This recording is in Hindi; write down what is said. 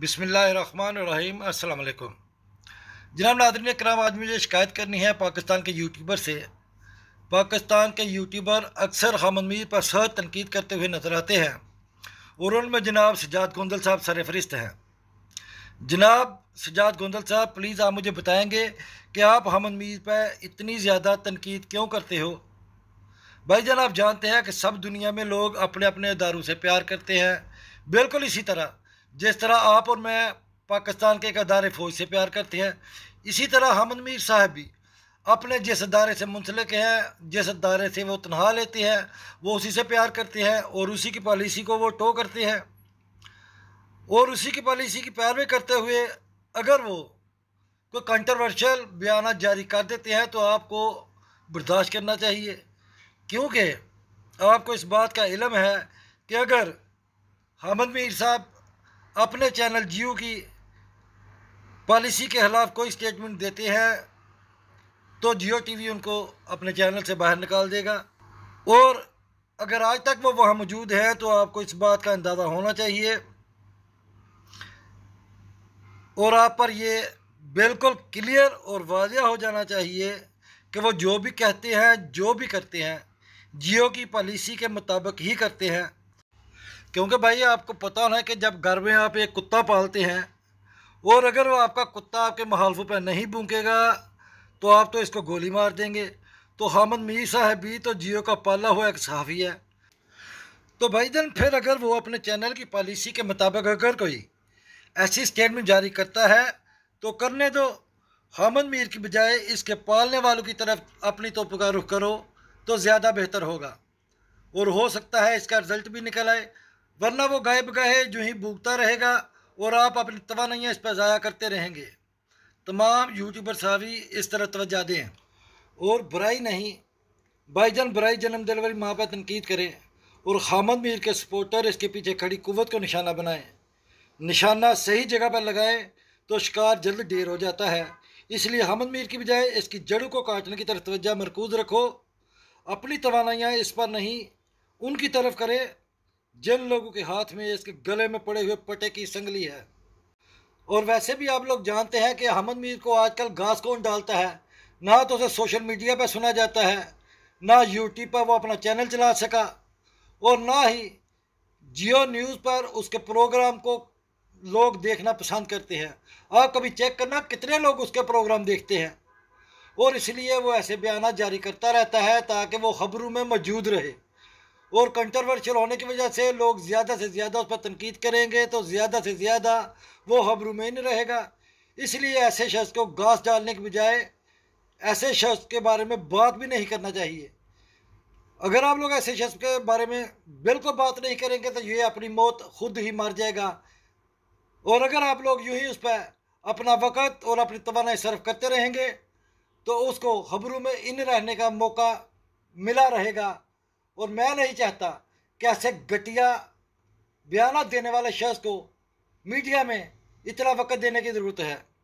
बिसमीम अल्लाम जनाब नादरीन कराम आज मुझे शिकायत करनी है पाकिस्तान के यूट्यूबर से पाकिस्तान के यूट्यूबर अक्सर हामद मीर पर सर तनकीद करते हुए नज़र आते हैं और उनमें जनाब सजाद गोंदल साहब सरफहरिस्त हैं जनाब सजाद गोंदल साहब प्लीज़ आप मुझे बताएँगे कि आप हम मीर पर इतनी ज़्यादा तनकीद क्यों करते हो भाई जान आप जानते हैं कि सब दुनिया में लोग अपने अपने इदारों से प्यार करते हैं बिल्कुल इसी तरह जिस तरह आप और मैं पाकिस्तान के एक अदारे फ़ौज से प्यार करते हैं इसी तरह हमद मीर साहब भी अपने जिस अदारे से मुंसलिक हैं जिस अदारे से वो तनहा लेते हैं वो उसी से प्यार करते हैं और उसी की पॉलिसी को वो टो करते हैं और उसी की पॉलिसी की पैरवी करते हुए अगर वो कोई कंट्रोवर्शियल बयान जारी कर देते हैं तो आपको बर्दाश्त करना चाहिए क्योंकि आपको इस बात का इलम है कि अगर हमद मीर साहब अपने चैनल जियो की पॉलिसी के ख़िलाफ़ कोई स्टेटमेंट देते हैं तो जियो टीवी उनको अपने चैनल से बाहर निकाल देगा और अगर आज तक वो वहाँ मौजूद है तो आपको इस बात का अंदाज़ा होना चाहिए और आप पर ये बिल्कुल क्लियर और वाजह हो जाना चाहिए कि वो जो भी कहते हैं जो भी करते हैं जियो की पॉलिसी के मुताबिक ही करते हैं क्योंकि भाई आपको पता होना है कि जब घर में आप एक कुत्ता पालते हैं और अगर वो आपका कुत्ता आपके महालफों पर नहीं भूकेगा तो आप तो इसको गोली मार देंगे तो हामद मीर साहब भी तो जियो का पाला हुआ एक सहाफ़ी है तो भाई जन फिर अगर वो अपने चैनल की पॉलिसी के मुताबिक अगर कोई ऐसी स्टेटमेंट जारी करता है तो करने दो हामद मीर की बजाय इसके पालने वालों की तरफ अपनी तोप का रुख करो तो ज़्यादा बेहतर होगा और हो सकता है इसका रिज़ल्ट भी निकल आए वरना वो गायब बगाहे जो ही भूखता रहेगा और आप अपनी तोानाइयाँ इस पर ज़ाया करते रहेंगे तमाम यूट्यूबर सावी इस तरह तोज्जा दें और बुराई नहीं भाईजान बुराई जन्म दिल वाली माँ पर तनकीद करें और खामद मीर के सपोर्टर इसके पीछे खड़ी कुत को निशाना बनाएं निशाना सही जगह पर लगाएं तो शिकार जल्द ढेर हो जाता है इसलिए हामद मीर की बजाय इसकी जड़ों को काटने की तरफ तोज्जा मरकूज रखो अपनी तोानाइयाँ इस पर नहीं उनकी तरफ करें जिन लोगों के हाथ में इसके गले में पड़े हुए पटे की संगली है और वैसे भी आप लोग जानते हैं कि हमद मीर को आजकल घास कौन डालता है ना तो उसे सोशल मीडिया पर सुना जाता है ना यूट्यूब पर वो अपना चैनल चला सका और ना ही जियो न्यूज़ पर उसके प्रोग्राम को लोग देखना पसंद करते हैं आप कभी चेक करना कितने लोग उसके प्रोग्राम देखते हैं और इसलिए वो ऐसे बयान जारी करता रहता है ताकि वो खबरों में मौजूद रहे और कंट्रोवर्शियल होने की वजह से लोग ज़्यादा से ज़्यादा उस पर तनकीद करेंगे तो ज़्यादा से ज़्यादा वो हबरुमैन रहेगा इसलिए ऐसे शख्स को घास डालने के बजाय ऐसे शख्स के बारे में बात भी नहीं करना चाहिए अगर आप लोग ऐसे शख्स के बारे में बिल्कुल बात नहीं करेंगे तो ये अपनी मौत खुद ही मर जाएगा और अगर आप लोग यूँ ही उस पर अपना वक़्त और अपनी तोानाई सर्व करते रहेंगे तो उसको खबरों में इन रहने का मौका मिला रहेगा और मैं नहीं चाहता कि ऐसे घटिया बयान देने वाले शख्स को मीडिया में इतना वक्त देने की ज़रूरत है